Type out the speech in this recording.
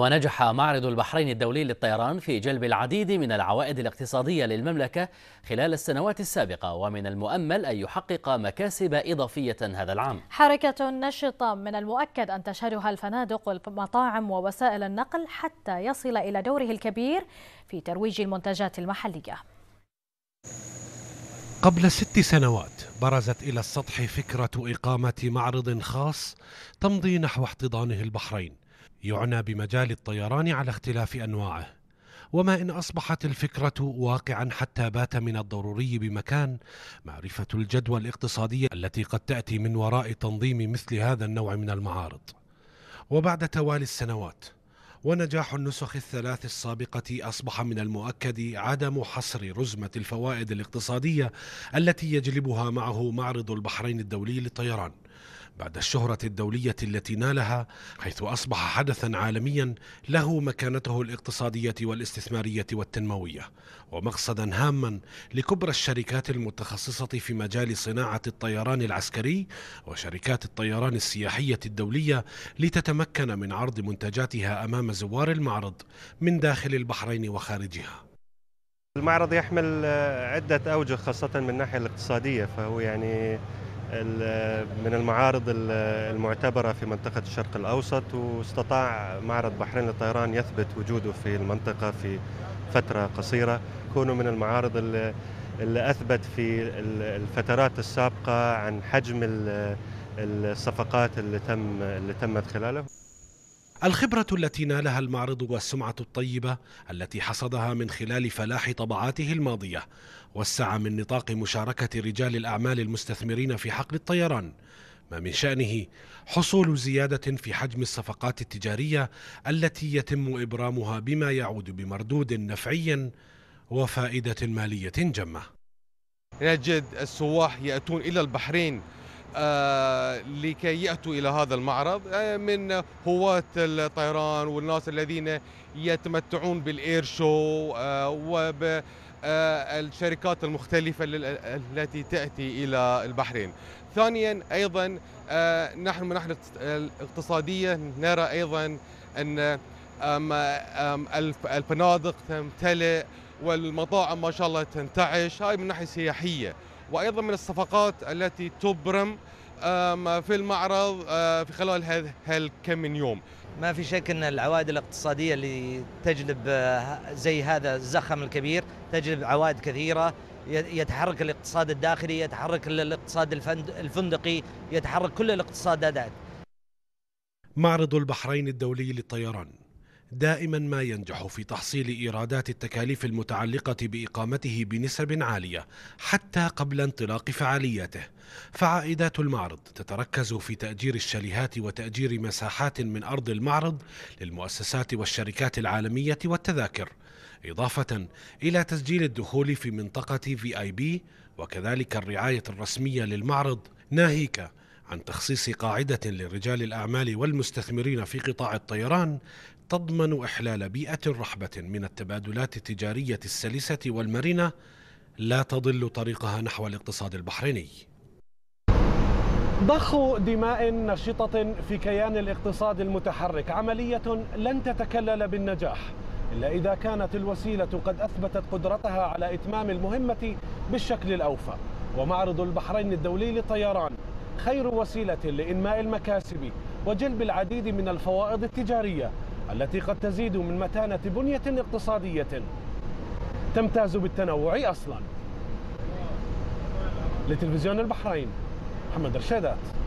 ونجح معرض البحرين الدولي للطيران في جلب العديد من العوائد الاقتصادية للمملكة خلال السنوات السابقة ومن المؤمل أن يحقق مكاسب إضافية هذا العام حركة نشطة من المؤكد أن تشهدها الفنادق والمطاعم ووسائل النقل حتى يصل إلى دوره الكبير في ترويج المنتجات المحلية قبل ست سنوات برزت إلى السطح فكرة إقامة معرض خاص تمضي نحو احتضانه البحرين يعنى بمجال الطيران على اختلاف انواعه وما ان اصبحت الفكره واقعا حتى بات من الضروري بمكان معرفه الجدوى الاقتصاديه التي قد تاتي من وراء تنظيم مثل هذا النوع من المعارض وبعد توالي السنوات ونجاح النسخ الثلاث السابقة أصبح من المؤكد عدم حصر رزمة الفوائد الاقتصادية التي يجلبها معه معرض البحرين الدولي للطيران بعد الشهرة الدولية التي نالها حيث أصبح حدثا عالميا له مكانته الاقتصادية والاستثمارية والتنموية ومقصدا هاما لكبرى الشركات المتخصصة في مجال صناعة الطيران العسكري وشركات الطيران السياحية الدولية لتتمكن من عرض منتجاتها أمام زوار المعرض من داخل البحرين وخارجها المعرض يحمل عدة أوجه خاصة من الناحية الاقتصادية فهو يعني من المعارض المعتبرة في منطقة الشرق الأوسط واستطاع معرض بحرين للطيران يثبت وجوده في المنطقة في فترة قصيرة كونه من المعارض اللي أثبت في الفترات السابقة عن حجم الصفقات اللي تم اللي تمت خلاله الخبرة التي نالها المعرض والسمعة الطيبة التي حصدها من خلال فلاح طبعاته الماضية وسع من نطاق مشاركة رجال الأعمال المستثمرين في حقل الطيران ما من شأنه حصول زيادة في حجم الصفقات التجارية التي يتم إبرامها بما يعود بمردود نفعي وفائدة مالية جمة نجد السواح يأتون إلى البحرين آه، لكي يأتوا إلى هذا المعرض آه، من هواة الطيران والناس الذين يتمتعون بالإير شو آه، وب الشركات المختلفة التي تأتي إلى البحرين ثانيا أيضا نحن من الاقتصادية نرى أيضا أن الفنادق تمتلئ والمطاعم ما شاء الله تنتعش هاي من ناحية سياحية وايضا من الصفقات التي تبرم في المعرض في خلال هذا الكم من يوم ما في شك ان العوائد الاقتصاديه اللي تجلب آه، زي هذا الزخم الكبير تجلب عوائد كثيره يتحرك الاقتصاد الداخلي يتحرك الاقتصاد الفندقي يتحرك كل الاقتصادات معرض البحرين الدولي للطيران دائما ما ينجح في تحصيل ايرادات التكاليف المتعلقه باقامته بنسب عاليه حتى قبل انطلاق فعالياته فعائدات المعرض تتركز في تاجير الشاليهات وتاجير مساحات من ارض المعرض للمؤسسات والشركات العالميه والتذاكر إضافة إلى تسجيل الدخول في منطقة في آي بي وكذلك الرعاية الرسمية للمعرض ناهيك عن تخصيص قاعدة لرجال الأعمال والمستثمرين في قطاع الطيران تضمن إحلال بيئة رحبة من التبادلات التجارية السلسة والمرنة لا تضل طريقها نحو الاقتصاد البحريني ضخ دماء نشطة في كيان الاقتصاد المتحرك عملية لن تتكلل بالنجاح إلا إذا كانت الوسيلة قد أثبتت قدرتها على إتمام المهمة بالشكل الأوفى ومعرض البحرين الدولي للطيران خير وسيلة لإنماء المكاسب وجلب العديد من الفوائض التجارية التي قد تزيد من متانة بنية اقتصادية تمتاز بالتنوع أصلا لتلفزيون البحرين محمد رشادات